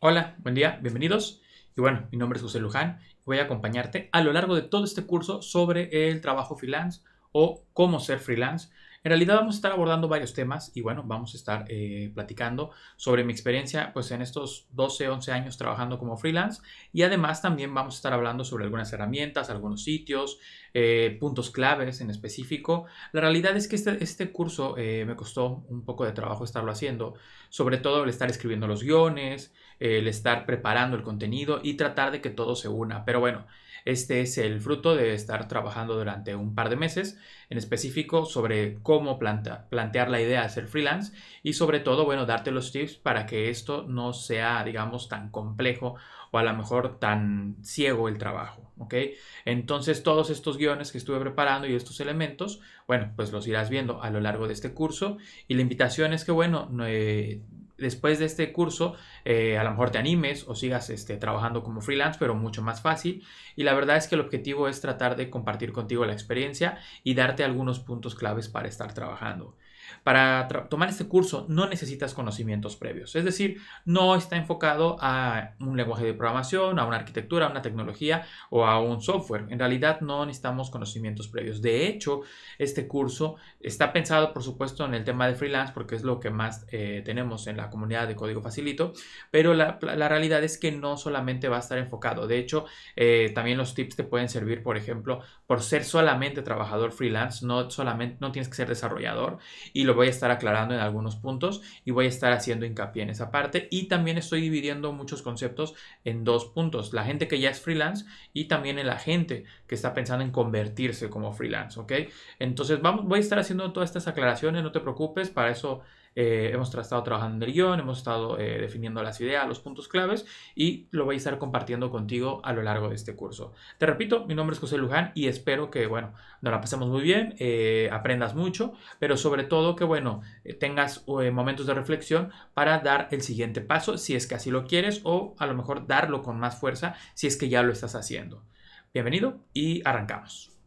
Hola, buen día, bienvenidos. Y bueno, mi nombre es José Luján voy a acompañarte a lo largo de todo este curso sobre el trabajo freelance o cómo ser freelance en realidad vamos a estar abordando varios temas y bueno, vamos a estar eh, platicando sobre mi experiencia pues en estos 12, 11 años trabajando como freelance y además también vamos a estar hablando sobre algunas herramientas, algunos sitios, eh, puntos claves en específico. La realidad es que este, este curso eh, me costó un poco de trabajo estarlo haciendo, sobre todo el estar escribiendo los guiones, el estar preparando el contenido y tratar de que todo se una. Pero bueno, este es el fruto de estar trabajando durante un par de meses, en específico sobre cómo plantear la idea de ser freelance y sobre todo, bueno, darte los tips para que esto no sea, digamos, tan complejo o a lo mejor tan ciego el trabajo, ¿ok? Entonces todos estos guiones que estuve preparando y estos elementos, bueno, pues los irás viendo a lo largo de este curso y la invitación es que, bueno, eh, después de este curso eh, a lo mejor te animes o sigas este, trabajando como freelance, pero mucho más fácil. Y la verdad es que el objetivo es tratar de compartir contigo la experiencia y darte algunos puntos claves para estar trabajando. Para tomar este curso no necesitas conocimientos previos, es decir, no está enfocado a un lenguaje de programación, a una arquitectura, a una tecnología o a un software. En realidad no necesitamos conocimientos previos. De hecho, este curso está pensado, por supuesto, en el tema de freelance porque es lo que más eh, tenemos en la comunidad de código facilito, pero la, realidad es que no solamente va a estar enfocado. De hecho, eh, también los tips te pueden servir, por ejemplo, por ser solamente trabajador freelance, no solamente no tienes que ser desarrollador y lo voy a estar aclarando en algunos puntos y voy a estar haciendo hincapié en esa parte y también estoy dividiendo muchos conceptos en dos puntos, la gente que ya es freelance y también en la gente que está pensando en convertirse como freelance, ¿ok? Entonces vamos, voy a estar haciendo todas estas aclaraciones, no te preocupes, para eso eh, hemos estado trabajando en el guión, hemos estado eh, definiendo las ideas, los puntos claves y lo voy a estar compartiendo contigo a lo largo de este curso. Te repito, mi nombre es José Luján y espero que, bueno, nos la pasemos muy bien, eh, aprendas mucho, pero sobre todo que, bueno, tengas momentos de reflexión para dar el siguiente paso si es que así lo quieres o a lo mejor darlo con más fuerza si es que ya lo estás haciendo. Bienvenido y arrancamos.